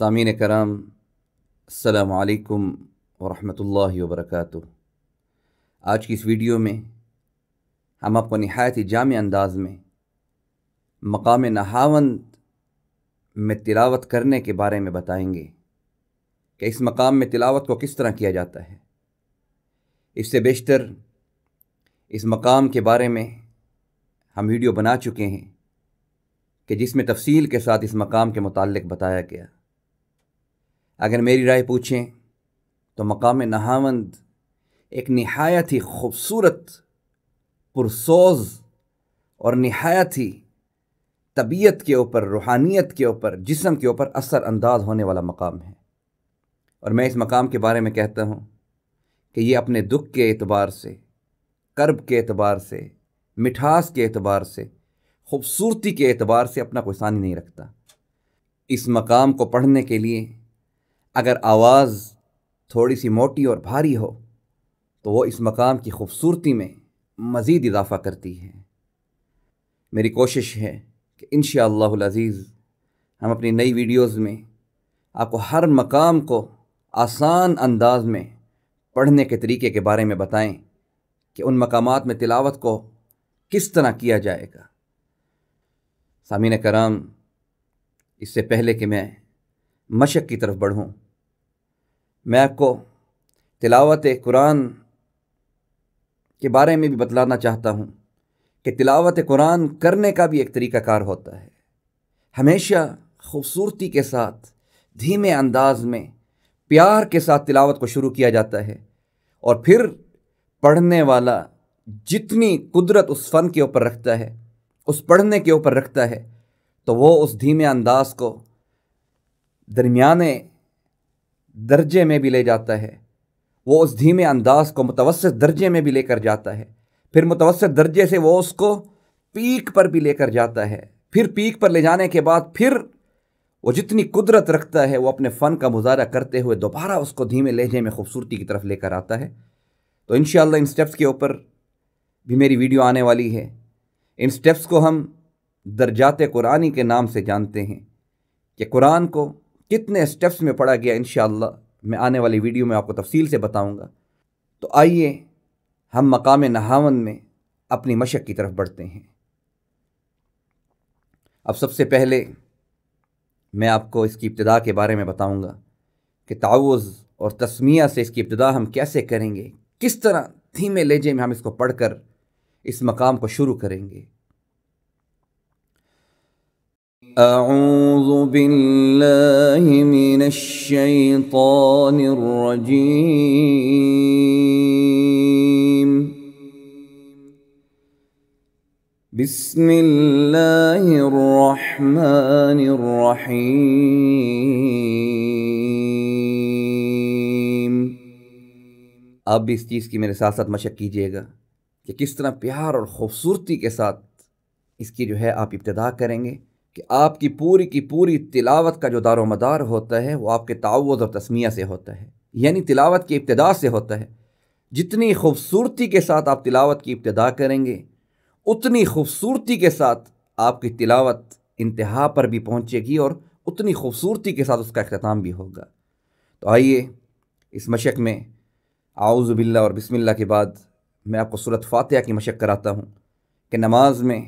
سامعین کرام السلام علیکم ورحمۃ اللہ وبرکاتہ آج کی اس ویڈیو میں ہم آپ کو نہایت ہی جامع انداز میں مقام نہاون میں تلاوت کرنے کے بارے میں بتائیں گے کہ اس مقام میں تلاوت کو کس طرح کیا جاتا ہے اس سے بیشتر اس مقام کے بارے میں ہم ویڈیو بنا چکے ہیں کہ جس میں تفصیل کے ساتھ اس مقام کے متعلق بتایا گیا اگر میری رائے پوچھیں تو مقام نہاوند ایک نہایت ہی خوبصورت پرسوز اور نہایت ہی طبیعت کے اوپر روحانیت کے اوپر جسم کے اوپر اثر انداز ہونے والا مقام ہے اور میں اس مقام کے بارے میں کہتا ہوں کہ یہ اپنے دکھ کے اعتبار سے کرب کے اعتبار سے مٹھاس کے اعتبار سے خوبصورتی کے اعتبار سے اپنا کوئی ثانی نہیں رکھتا اس مقام کو پڑھنے کے لیے اگر آواز تھوڑی سی موٹی اور بھاری ہو تو وہ اس مقام کی خوبصورتی میں مزید اضافہ کرتی ہے میری کوشش ہے کہ انشاءاللہ العزیز ہم اپنی نئی ویڈیوز میں آپ کو ہر مقام کو آسان انداز میں پڑھنے کے طریقے کے بارے میں بتائیں کہ ان مقامات میں تلاوت کو کس طرح کیا جائے گا سامعین کرام اس سے پہلے کہ میں مشق کی طرف بڑھوں میں آپ کو تلاوت قرآن کے بارے میں بھی بتلانا چاہتا ہوں کہ تلاوت قرآن کرنے کا بھی ایک طریقہ کار ہوتا ہے ہمیشہ خوبصورتی کے ساتھ دھیمے انداز میں پیار کے ساتھ تلاوت کو شروع کیا جاتا ہے اور پھر پڑھنے والا جتنی قدرت اس فن کے اوپر رکھتا ہے اس پڑھنے کے اوپر رکھتا ہے تو وہ اس دھیمے انداز کو درمیانے درجے میں بھی لے جاتا ہے وہ اس دھیمے انداز کو متوسط درجے میں بھی لے کر جاتا ہے پھر متوسط درجے سے وہ اس کو پیک پر بھی لے کر جاتا ہے پھر پیک پر لے جانے کے بعد پھر وہ جتنی قدرت رکھتا ہے وہ اپنے فن کا مظاہرہ کرتے ہوئے دوبارہ اس کو دھیمے لہجے میں خوبصورتی کی طرف لے کر آتا ہے تو انشاءاللہ ان سٹیپس کے اوپر بھی میری ویڈیو آنے والی ہے ان سٹیپس کو ہم درجات قرآنی کے نام سے جانتے ہیں کہ قرآن کو کتنے اسٹیپس میں پڑھا گیا انشاءاللہ میں آنے والی ویڈیو میں آپ کو تفصیل سے بتاؤں گا تو آئیے ہم مقام نہاون میں اپنی مشق کی طرف بڑھتے ہیں اب سب سے پہلے میں آپ کو اس کی ابتدا کے بارے میں بتاؤں گا کہ تعوض اور تسمیہ سے اس کی ابتدا ہم کیسے کریں گے کس طرح دھیمے لہجے میں ہم اس کو پڑھ کر اس مقام کو شروع کریں گے أعوذ بالله من الشيطان الرجيم بسم الله الرحمن الرحيم اب اس چیز کی میرے ساتھ ساتھ مشق کیجئے گا کہ کس طرح پیار اور خوبصورتی کے ساتھ اس کی جو ہے آپ ابتدا کریں گے کہ آپ کی پوری کی پوری تلاوت کا جو دار و مدار ہوتا ہے وہ آپ کے تعوض اور تسمیہ سے ہوتا ہے یعنی تلاوت کی ابتدا سے ہوتا ہے جتنی خوبصورتی کے ساتھ آپ تلاوت کی ابتدا کریں گے اتنی خوبصورتی کے ساتھ آپ کی تلاوت انتہا پر بھی پہنچے گی اور اتنی خوبصورتی کے ساتھ اس کا اختتام بھی ہوگا تو آئیے اس مشق میں اعوذ باللہ اور بسم اللہ کے بعد میں آپ کو صورت فاتحہ کی مشق کراتا ہوں کہ نماز میں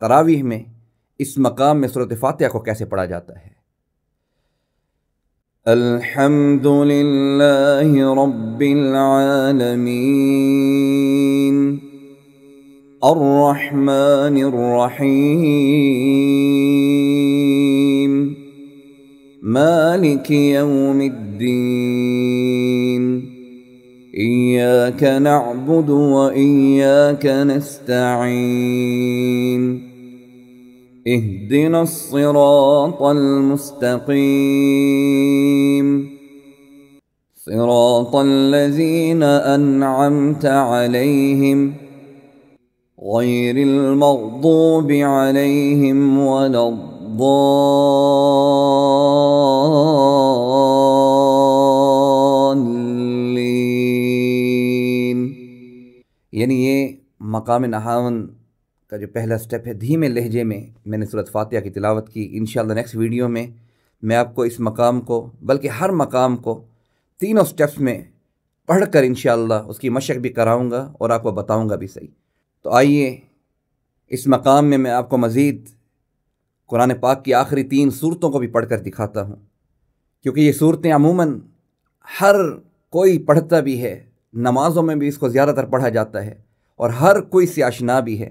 تراویح میں اس مقام میں सूरत فاتحہ کو کیسے پڑھا جاتا ہے الحمد لله رب العالمين الرحمن الرحيم مالك يوم الدين اياك نعبد واياك نستعين اهدنا الصراط المستقيم صراط الذين أنعمت عليهم غير المغضوب عليهم ولا الضالين يعني إيه مقام نحاون کا جو پہلا سٹیپ ہے دھیمے لہجے میں میں نے صورت فاتحہ کی تلاوت کی انشاءاللہ نیکس نیکسٹ ویڈیو میں میں آپ کو اس مقام کو بلکہ ہر مقام کو تینوں سٹیپس میں پڑھ کر انشاءاللہ اس کی مشق بھی کراؤں گا اور آپ کو بتاؤں گا بھی صحیح تو آئیے اس مقام میں میں آپ کو مزید قرآن پاک کی آخری تین صورتوں کو بھی پڑھ کر دکھاتا ہوں کیونکہ یہ صورتیں عموماً ہر کوئی پڑھتا بھی ہے نمازوں میں بھی اس کو زیادہ تر پڑھا جاتا ہے اور ہر کوئی سیاشنا بھی ہے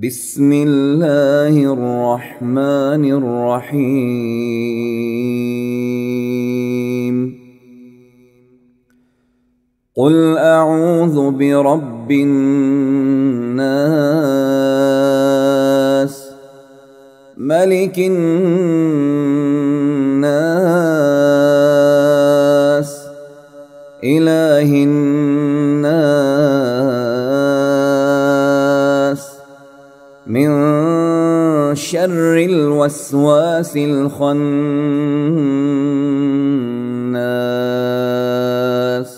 بسم الله الرحمن الرحيم قل أعوذ برب الناس ملك الناس الوسواس الخناس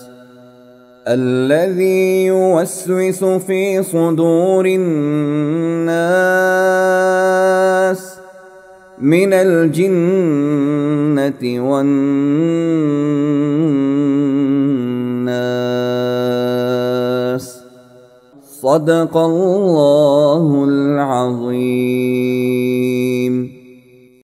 الذي يوسوس في صدور الناس من الجنة والناس صدق الله العظيم